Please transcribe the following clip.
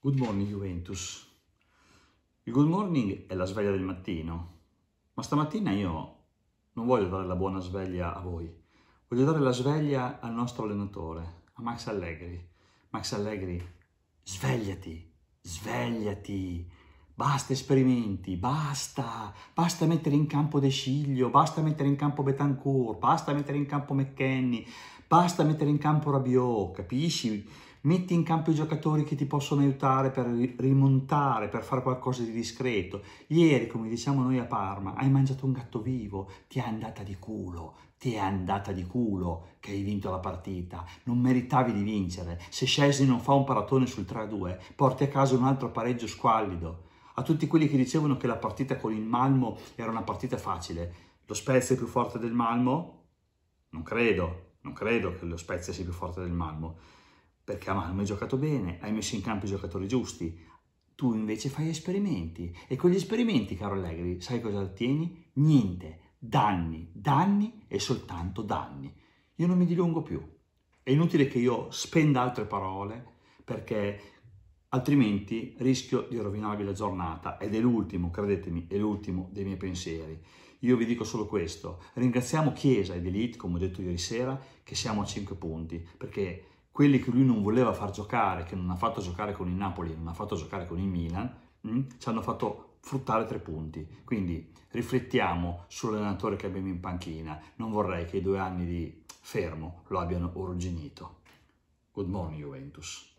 Good morning Juventus. Il good morning è la sveglia del mattino, ma stamattina io non voglio dare la buona sveglia a voi, voglio dare la sveglia al nostro allenatore, a Max Allegri. Max Allegri, svegliati, svegliati, basta esperimenti, basta, basta mettere in campo De Sciglio, basta mettere in campo Betancourt, basta mettere in campo McKenny, basta mettere in campo Rabiot, capisci? metti in campo i giocatori che ti possono aiutare per rimontare, per fare qualcosa di discreto. Ieri, come diciamo noi a Parma, hai mangiato un gatto vivo, ti è andata di culo, ti è andata di culo che hai vinto la partita, non meritavi di vincere. Se Scesi non fa un paratone sul 3-2, porti a casa un altro pareggio squallido. A tutti quelli che dicevano che la partita con il Malmo era una partita facile, lo Spezia è più forte del Malmo? Non credo, non credo che lo Spezia sia più forte del Malmo perché a ah, Malmo hai giocato bene, hai messo in campo i giocatori giusti, tu invece fai esperimenti e con gli esperimenti, caro Allegri, sai cosa ottieni? Niente, danni, danni e soltanto danni. Io non mi dilungo più. È inutile che io spenda altre parole perché altrimenti rischio di rovinarvi la giornata ed è l'ultimo, credetemi, è l'ultimo dei miei pensieri. Io vi dico solo questo, ringraziamo Chiesa ed Elite, come ho detto ieri sera, che siamo a 5 punti, perché quelli che lui non voleva far giocare, che non ha fatto giocare con il Napoli, non ha fatto giocare con il Milan, mh, mm, ci hanno fatto fruttare tre punti. Quindi riflettiamo sull'allenatore che abbiamo in panchina. Non vorrei che i due anni di fermo lo abbiano orginito. Good morning Juventus.